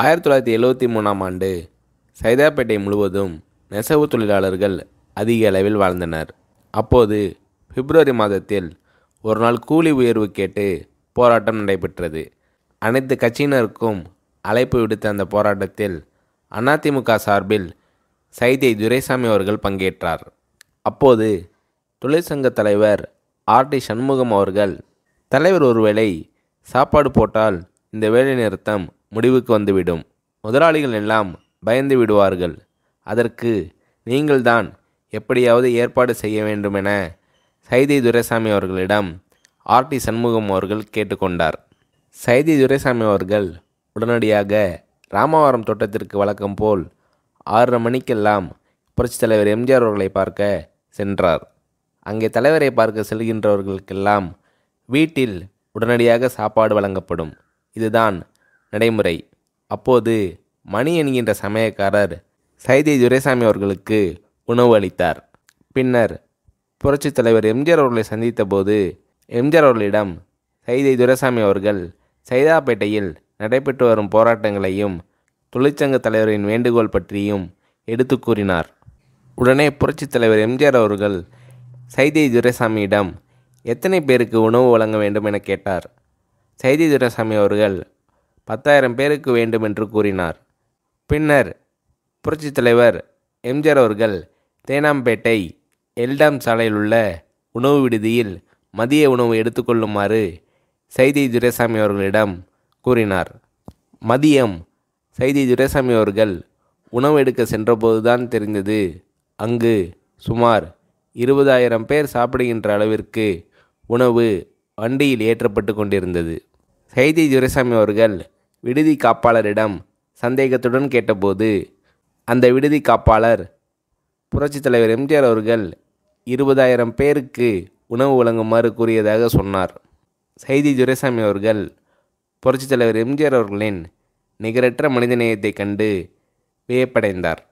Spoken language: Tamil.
ஆயிரத்தி தொள்ளாயிரத்தி எழுபத்தி மூணாம் ஆண்டு சைதாப்பேட்டை முழுவதும் நெசவு தொழிலாளர்கள் அதிக அளவில் வாழ்ந்தனர் அப்போது பிப்ரவரி மாதத்தில் ஒரு நாள் கூலி உயர்வு கேட்டு போராட்டம் நடைபெற்றது அனைத்து கட்சியினருக்கும் அழைப்பு விடுத்த அந்த போராட்டத்தில் அதிமுக சார்பில் சைதை துரைசாமி அவர்கள் பங்கேற்றார் அப்போது தொழிற்சங்க தலைவர் ஆர் டி சண்முகம் அவர்கள் தலைவர் ஒருவேளை சாப்பாடு போட்டால் இந்த வேலை நிறுத்தம் முடிவுக்கு வந்துவிடும் முதலாளிகள் எல்லாம் பயந்து விடுவார்கள் அதற்கு நீங்கள்தான் எப்படியாவது ஏற்பாடு செய்ய வேண்டுமென சைதி துரைசாமி அவர்களிடம் ஆர்டி சண்முகம் அவர்கள் கேட்டுக்கொண்டார் சைதி துரைசாமி அவர்கள் உடனடியாக ராமவரம் தோட்டத்திற்கு வழக்கம் போல் ஆறரை மணிக்கெல்லாம் புரட்சித் தலைவர் எம்ஜிஆர் அவர்களை பார்க்க சென்றார் அங்கே தலைவரை பார்க்க செல்கின்றவர்களுக்கெல்லாம் வீட்டில் உடனடியாக சாப்பாடு வழங்கப்படும் இதுதான் நடைமுறை அப்போது மணி என்கின்ற சமயக்காரர் சைதை துரைசாமி அவர்களுக்கு உணவு அளித்தார் பின்னர் புரட்சித் தலைவர் எம்ஜிஆர் அவர்களை சந்தித்த போது எம்ஜிஆர் அவர்களிடம் சைதை துரைசாமி அவர்கள் சைதாப்பேட்டையில் நடைபெற்று வரும் போராட்டங்களையும் தொழிற்சங்க தலைவரின் வேண்டுகோள் பற்றியும் எடுத்து கூறினார் உடனே புரட்சித் தலைவர் எம்ஜிஆர் அவர்கள் சைதை துரைசாமியிடம் எத்தனை பேருக்கு உணவு வழங்க வேண்டும் என கேட்டார் சைதி துரைசாமி அவர்கள் பத்தாயிரம் பேருக்கு வேண்டும் என்று கூறினார் பின்னர் புரட்சித் தலைவர் எம்ஜிஆர் அவர்கள் தேனாம்பேட்டை எல்டாம் சாலையில் உள்ள உணவு விடுதியில் மதிய உணவு எடுத்துக்கொள்ளுமாறு சைதி துரைசாமி அவர்களிடம் கூறினார் மதியம் சைதி துரைசாமி அவர்கள் உணவு எடுக்க சென்றபோதுதான் தெரிந்தது அங்கு சுமார் இருபதாயிரம் பேர் சாப்பிடுகின்ற அளவிற்கு உணவு வண்டியில் ஏற்றப்பட்டு கொண்டிருந்தது சைதி துரைசாமி அவர்கள் விடுதி காப்பாளரிடம் சந்தேகத்துடன் கேட்டபோது அந்த விடுதி காப்பாளர் புரட்சித்தலைவர் தலைவர் எம்ஜிஆர் அவர்கள் இருபதாயிரம் பேருக்கு உணவு வழங்குமாறு கூறியதாக சொன்னார் செய்தி துரைசாமி அவர்கள் புரட்சித் தலைவர் எம்ஜிஆர் அவர்களின் நிகரற்ற மனிதநேயத்தை கண்டு வியப்படைந்தார்